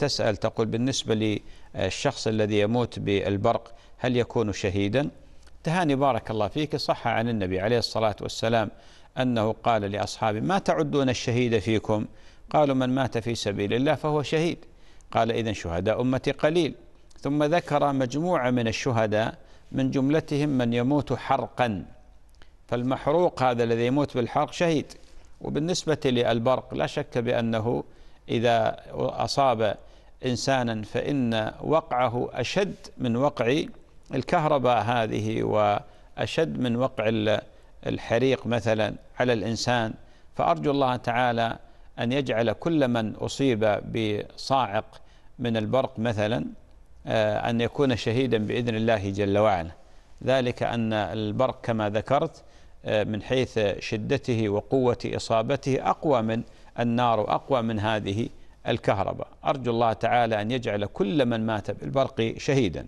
تسأل تقول بالنسبة للشخص الذي يموت بالبرق هل يكون شهيدا تهاني بارك الله فيك صح عن النبي عليه الصلاة والسلام أنه قال لأصحابه ما تعدون الشهيد فيكم قالوا من مات في سبيل الله فهو شهيد قال إذا شهداء أمتي قليل ثم ذكر مجموعة من الشهداء من جملتهم من يموت حرقا فالمحروق هذا الذي يموت بالحرق شهيد وبالنسبة للبرق لا شك بأنه إذا أصاب إنسانا فإن وقعه أشد من وقع الكهرباء هذه وأشد من وقع الحريق مثلا على الإنسان فأرجو الله تعالى أن يجعل كل من أصيب بصاعق من البرق مثلا آه، أن يكون شهيدا بإذن الله جل وعلا ذلك أن البرق كما ذكرت آه، من حيث شدته وقوة إصابته أقوى من النار أقوى من هذه الكهرباء أرجو الله تعالى أن يجعل كل من مات بالبرق شهيدا